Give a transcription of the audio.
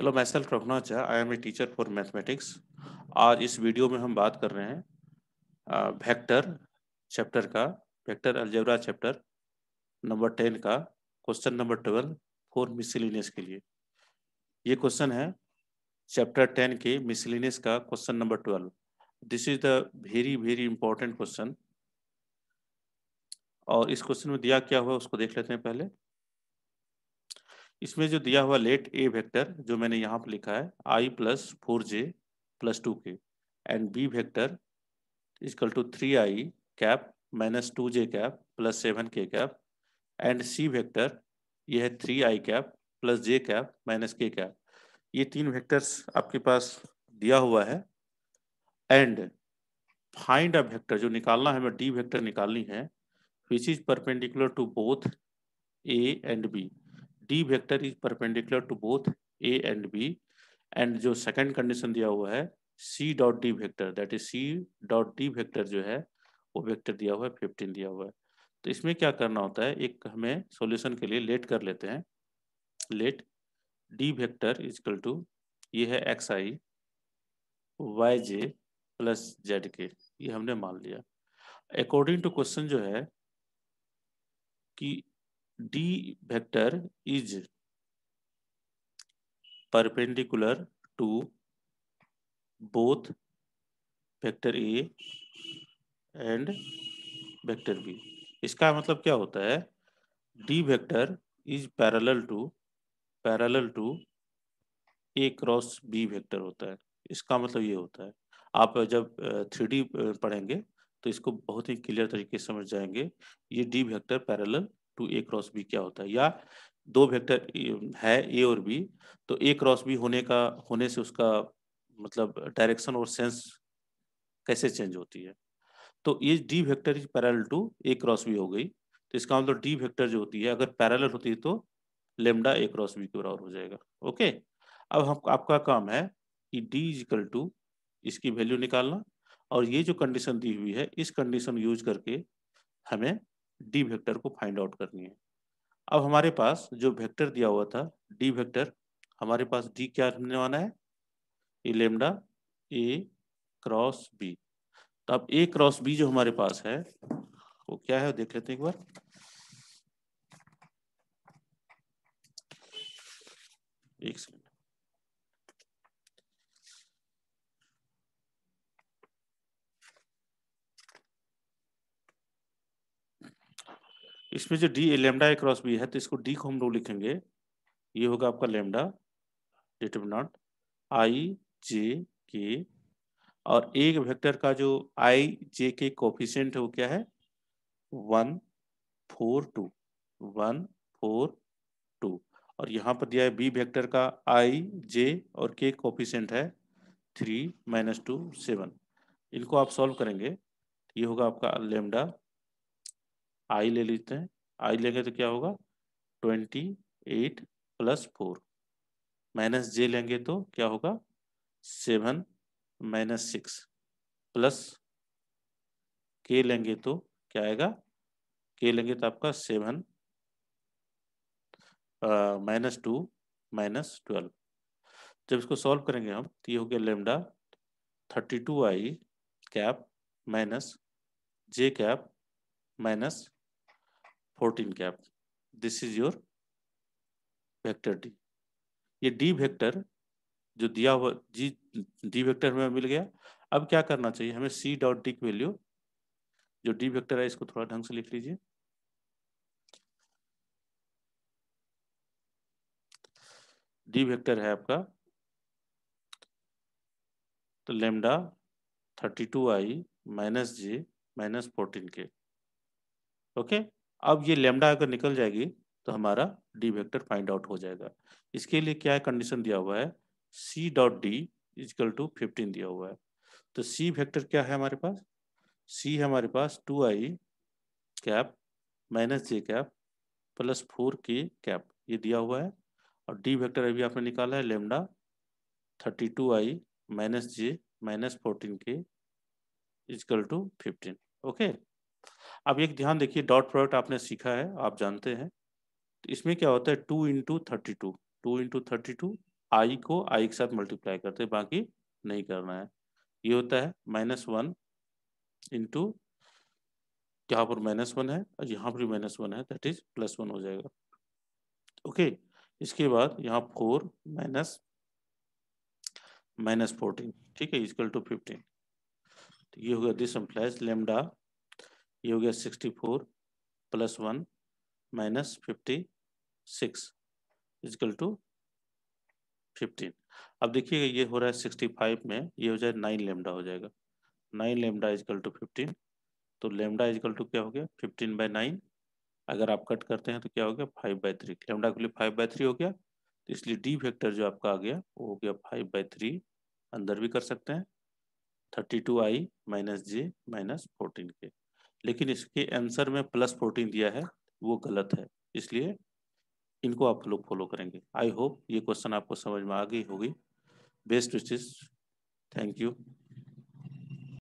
hello मैं सेल्फ चाह I am a teacher for mathematics आज इस वीडियो में हम बात कर रहे हैं वेक्टर चैप्टर का vector algebra chapter number ten का question number twelve for miscellaneous के लिए ये क्वेश्चन है चैप्टर टेन के मिसलिनियस का question number twelve this is the very very important question और इस क्वेश्चन में दिया क्या हुआ उसको देख लेते हैं पहले इसमें जो दिया हुआ लेट ए वेक्टर जो मैंने यहाँ पर लिखा है I plus four J plus two K and B vector is equal to three I cap minus two J cap plus seven K cap and C vector यह है three I cap plus J cap minus K cap ये तीन vectors आपके पास दिया हुआ है and find a vector जो निकालना है हमें डी वेक्टर निकालनी है which is perpendicular to both A and B d vector is perpendicular to both a and b and जो सेकंड कंडीशन दिया हुआ है c dot d vector that is c dot d vector जो है वो vector दिया हुआ है 15 दिया हुआ है तो इसमें क्या करना होता है एक हमें सॉल्यूशन के लिए लेट कर लेते हैं let d vector is equal to ये है X I Y J plus Z K ये हमने मान लिया अकॉर्डिंग टू क्वेश्चन जो है कि d vector is perpendicular to both vector a and vector b इसका मतलब क्या होता है d vector is parallel to parallel to a cross b vector होता है इसका मतलब ये होता है आप जब थ्री डी पढ़ेंगे तो इसको बहुत ही क्लियर तरीके से समझ जाएंगे ये D vector parallel to A cross B क्या होता है या दो वेक्टर है ए और बी तो ए क्रॉस बी होने का होने से उसका मतलब डायरेक्शन और सेंस कैसे चेंज होती है तो ये D vector is parallel to A cross B हो गई तो इसका मतलब डी वेक्टर जो होती है अगर पैरल होती है तो लेमडा ए क्रॉस बी के बराबर हो जाएगा ओके अब हम आपका काम है कि डी इजिकल टू इसकी वैल्यू निकालना और ये जो कंडीशन दी हुई है इस कंडीशन यूज करके हमें डी वेक्टर को फाइंड आउट करनी है अब हमारे पास जो वेक्टर दिया हुआ था डी वेक्टर हमारे पास डी क्या रहने वाला है A lambda A cross B तो अब ए क्रॉस बी जो हमारे पास है वो क्या है देख लेते हैं एक बार एक सेकेंड इसमें जो D lambda A cross B है तो इसको डी को हम लोग लिखेंगे ये होगा आपका लेमडा डिटर्मिनाट आई जे के और एक वेक्टर का जो आई जे के कोफिशेंट है वो क्या है one four two one four two और यहाँ पर दिया है बी वेक्टर का आई जे और के कोफिशेंट है थ्री माइनस टू सेवन इनको आप सॉल्व करेंगे ये होगा आपका लेमडा आई ले लेते हैं आई लेंगे तो क्या होगा twenty eight plus four minus J लेंगे तो क्या होगा सेवन माइनस सिक्स प्लस के लेंगे तो क्या आएगा के लेंगे तो आपका seven minus two minus twelve जब इसको सॉल्व करेंगे हम तो ये हो गया lambda thirty two I cap minus J cap minus fourteen cap this is your vector D ये डी वेक्टर जो दिया हुआ जी डी वेक्टर हमें मिल गया अब क्या करना चाहिए हमें सी डॉट डी की वैल्यू जो डी वेक्टर है इसको थोड़ा ढंग से लिख लीजिए डी वेक्टर है आपका तो lambda thirty two I minus J minus fourteen K okay अब ये लेमडा अगर निकल जाएगी तो हमारा डी वेक्टर फाइंड आउट हो जाएगा इसके लिए क्या कंडीशन दिया हुआ है C dot D is equal to fifteen दिया हुआ है तो सी वेक्टर क्या है हमारे पास सी हमारे पास two I cap minus J cap plus four K cap ये दिया हुआ है और डी वेक्टर अभी आपने निकाला है lambda thirty two I minus J minus fourteen K is equal to fifteen okay अब एक ध्यान देखिए डॉट प्रोडक्ट आपने सीखा है आप जानते हैं तो इसमें क्या होता है two into thirty two two into thirty two I को आई के साथ मल्टीप्लाई करते हैं बाकी नहीं करना है ये होता है माइनस वन इंटू यहाँ पर माइनस वन है और यहाँ पर माइनस वन है दैट इज प्लस वन हो जाएगा ओके इसके बाद यहाँ फोर माइनस माइनस फोर्टीन ठीक है इजकल टू फिफ्टीन ये होगा दिस एम्प्लाइज लेमडा ये हो गया sixty four plus one minus fifty six is equal to fifteen अब देखिएगा ये हो रहा है सिक्सटी फाइव में ये हो जाए नाइन लेमडा हो जाएगा nine lambda is equal to fifteen तो लेमडा इजकल टू क्या हो गया फिफ्टीन बाई नाइन अगर आप कट करते हैं तो क्या हो गया फाइव बाई थ्री लेमडा के लिए फाइव बाई थ्री हो गया तो इसलिए डी फैक्टर जो आपका आ गया वो हो गया फाइव बाई थ्री अंदर भी कर सकते हैं thirty two I minus J minus fourteen K लेकिन इसके आंसर में प्लस प्रोटीन दिया है वो गलत है इसलिए इनको आप लोग फॉलो करेंगे आई होप ये क्वेश्चन आपको समझ में आ गई होगी बेस्ट विशेष थैंक यू